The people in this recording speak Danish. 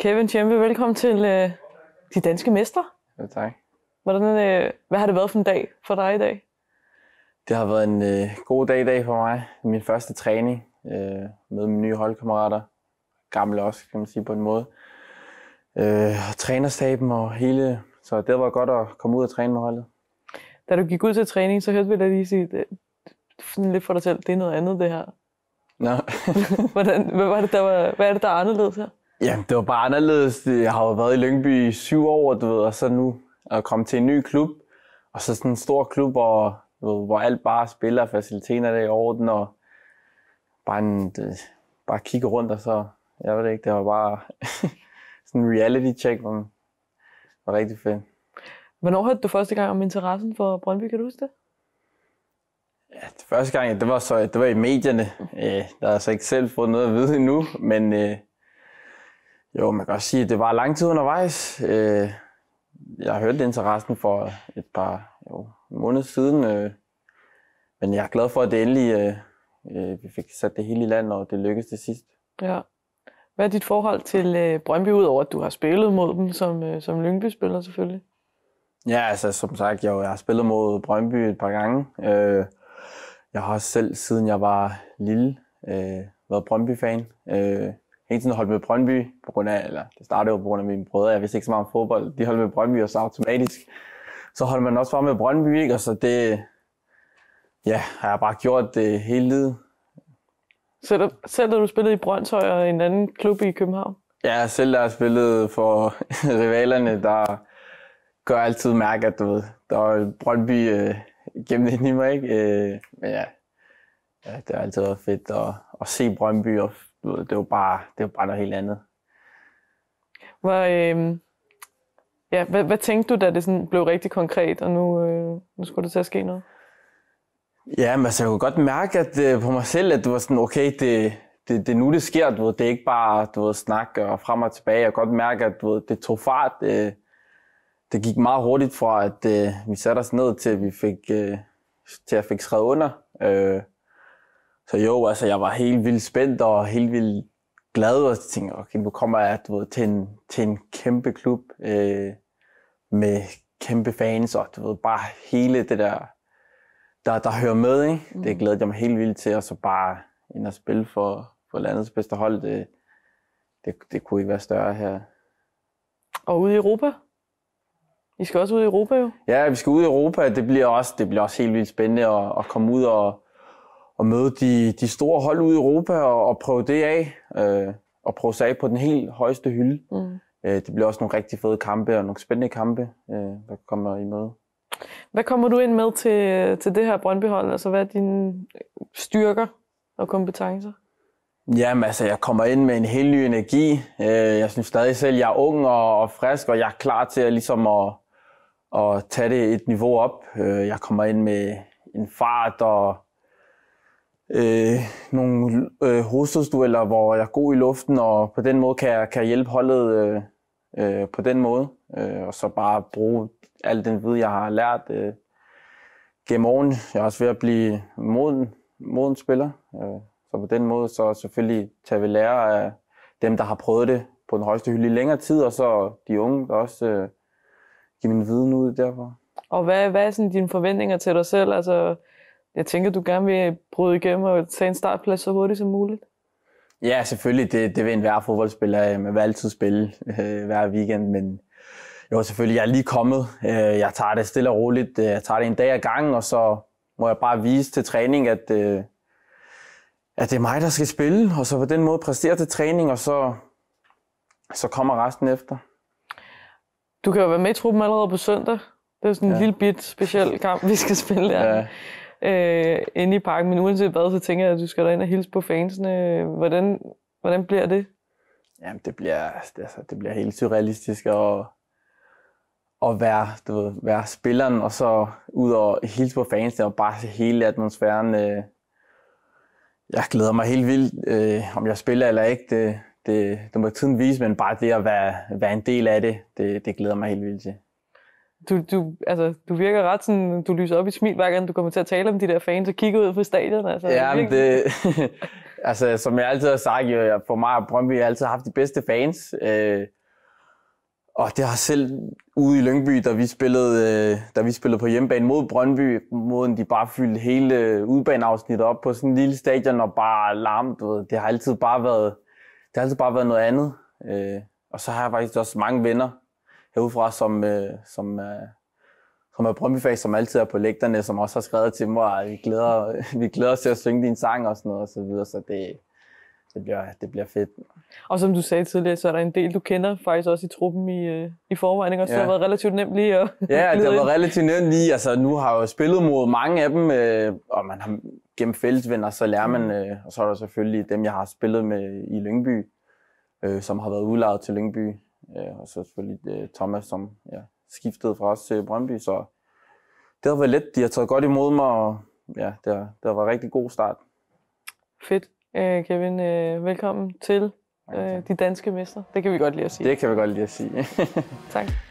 Kevin Tjempe, velkommen til øh, De Danske Mestre. Ja, tak. Hvordan, øh, hvad har det været for en dag for dig i dag? Det har været en øh, god dag i dag for mig. Min første træning øh, med mine nye holdkammerater. Gamle også, kan man sige på en måde. Øh, og trænerstaben og hele... Så det var godt at komme ud og træne med holdet. Da du gik ud til træning, så hørte vi dig lige sige, det, sådan lidt for dig selv, det er noget andet det her. Nå. Hvordan, hvad, var det, der var, hvad er det, der er anderledes her? Ja, det var bare anderledes. Jeg har jo været i Lyngby i syv år, du ved, og så nu at komme til en ny klub. Og så sådan en stor klub, og, ved, hvor alt bare spiller, faciliteterne er i orden, og bare, en, det, bare kigge rundt, og så, jeg ved det ikke, det var bare sådan en reality check, hvor man var rigtig fedt. Hvornår hørte du første gang om interessen for Brøndby, kan du huske det? Ja, det første gang, det var, så, det var i medierne. Øh, der har så ikke selv fået noget at vide endnu, men øh, jo, man kan også sige, at det var lang tid undervejs. Jeg øh, jeg hørte interessen for et par jo, måneder siden, øh, men jeg er glad for, at det endelig, øh, vi fik sat det hele i land, og det lykkedes til sidst. Ja. Hvad er dit forhold til Brøndby, udover at du har spillet mod dem som, som Lyngby-spiller selvfølgelig? Ja, altså som sagt, jeg, jeg har spillet mod Brøndby et par gange. jeg har selv, siden jeg var lille, været Brøndby-fan hele tiden holdt med Brøndby, på grund af, eller det startede jo på grund af mine brødre, jeg vidste ikke så meget om fodbold, de holdt med Brøndby, og så automatisk, så holdt man også bare med Brøndby, ikke? og så det, ja, har jeg bare gjort det hele livet. Selv, selv da du spillede i Brøndshøj og en anden klub i København? Ja, selv da jeg spillede for rivalerne, der gør jeg altid mærke, at du ved, der var Brøndby øh, gennem det i mig, ikke? Øh, men ja, ja, det har altid været fedt at, at se Brøndby og du ved, det var bare, det var bare noget helt andet. Hvor, øh, ja, hvad, hvad tænkte du, da det sådan blev rigtig konkret, og nu, øh, nu skulle det til at ske noget? Ja, men altså, jeg kunne godt mærke at, øh, på mig selv, at det var sådan, okay, det, det, det nu, det sker. Du ved, det er ikke bare du ved, snak og frem og tilbage. Jeg kan godt mærke, at du ved, det tog fart. Det, øh, det gik meget hurtigt fra, at at øh, vi satte os ned, til, at vi fik, øh, til at fik skrevet under. Øh, så jo, altså jeg var helt vildt spændt og helt vildt glad, og tænkte, okay, nu kommer jeg du ved, til, en, til en kæmpe klub øh, med kæmpe fans, og du ved, bare hele det der, der, der hører med, ikke? Mm. det glæder jeg mig helt vildt til, og så bare ind og spille for, for landets bedste hold, det, det, det kunne ikke være større her. Og ude i Europa? I skal også ud i Europa jo? Ja, vi skal ud i Europa. Det bliver også, det bliver også helt vildt spændende at, at komme ud og, at møde de, de store hold ude i Europa og, og prøve det af. Øh, og prøve sig af på den helt højeste hylde. Mm. Øh, det bliver også nogle rigtig fede kampe og nogle spændende kampe, øh, der kommer i møde. Hvad kommer du ind med til, til det her Brøndbyhold? Altså, hvad er dine styrker og kompetencer? Jamen altså, jeg kommer ind med en helt ny energi. Øh, jeg synes stadig selv, jeg er ung og frisk, og jeg er klar til at, ligesom at, at tage det et niveau op. Øh, jeg kommer ind med en fart og øh, nogle øh, hovedstødsdueller, hvor jeg er god i luften, og på den måde kan jeg, kan jeg hjælpe holdet øh, øh, på den måde. Øh, og så bare bruge al den viden, jeg har lært øh, gennem åren. Jeg er også ved at blive moden, moden spiller. Øh, så på den måde, så selvfølgelig tager vi lære af dem, der har prøvet det på den højeste hylde i længere tid, og så de unge, der også øh, giver min viden ud derfor. Og hvad, hvad er sådan dine forventninger til dig selv? Altså, jeg tænker, du gerne vil bryde igennem og tage en startplads så hurtigt som muligt. Ja, selvfølgelig. Det, det vil enhver fodboldspiller. Øh, man vil altid spille øh, hver weekend, men jo, selvfølgelig. Jeg er lige kommet. Øh, jeg tager det stille og roligt. Øh, jeg tager det en dag ad gangen, og så må jeg bare vise til træning, at, øh, at det er mig, der skal spille, og så på den måde præstere til træning, og så, så kommer resten efter. Du kan jo være med i truppen allerede på søndag. Det er sådan en ja. lille bit speciel kamp, vi skal spille der. Ja øh, inde i parken. Men uanset hvad, så tænker jeg, at du skal derind og hilse på fansene. Hvordan, hvordan bliver det? Jamen, det bliver, altså, det bliver helt surrealistisk at, at være, du ved, være spilleren, og så ud og hilse på fansene, og bare se hele atmosfæren. Øh, jeg glæder mig helt vildt, øh, om jeg spiller eller ikke. Det, det, det må tiden vise, men bare det at være, være en del af det, det, det glæder mig helt vildt til du, du, altså, du virker ret sådan, du lyser op i smil, hver gang du kommer til at tale om de der fans og kigger ud på stadion. Altså, ja, men det, altså, som jeg altid har sagt, jo, for mig og Brøndby har altid haft de bedste fans. Øh, og det har selv ude i Lyngby, da vi spillede, øh, da vi spillede på hjemmebane mod Brøndby, måden de bare fyldte hele udbaneafsnittet op på sådan en lille stadion og bare larmte. Det har altid bare været, det har altid bare været noget andet. Øh, og så har jeg faktisk også mange venner, herudefra, som, øh, som, øh, som er Brøndbyfag, som altid er på lægterne, som også har skrevet til mig, at vi glæder, vi glæder os til at synge din sang og sådan noget, og så, videre, så det, det bliver, det bliver fedt. Og som du sagde tidligere, så er der en del, du kender faktisk også i truppen i, øh, i forvejen, og så ja. det har været relativt nemt lige at Ja, det har været relativt nemt lige. Altså, nu har jeg jo spillet mod mange af dem, øh, og man har gennem fællesvenner, så lærer man, mm. øh, og så er der selvfølgelig dem, jeg har spillet med i Lyngby, øh, som har været udlejet til Lyngby. Øh, og så selvfølgelig øh, Thomas, som ja, skiftede fra os til Brøndby, så det har været let. De har taget godt imod mig, og ja, det har, det har været en rigtig god start. Fedt. Øh, Kevin, øh, velkommen til øh, De Danske Mester. Det kan vi godt lide at sige. Det kan vi godt lide at sige. tak.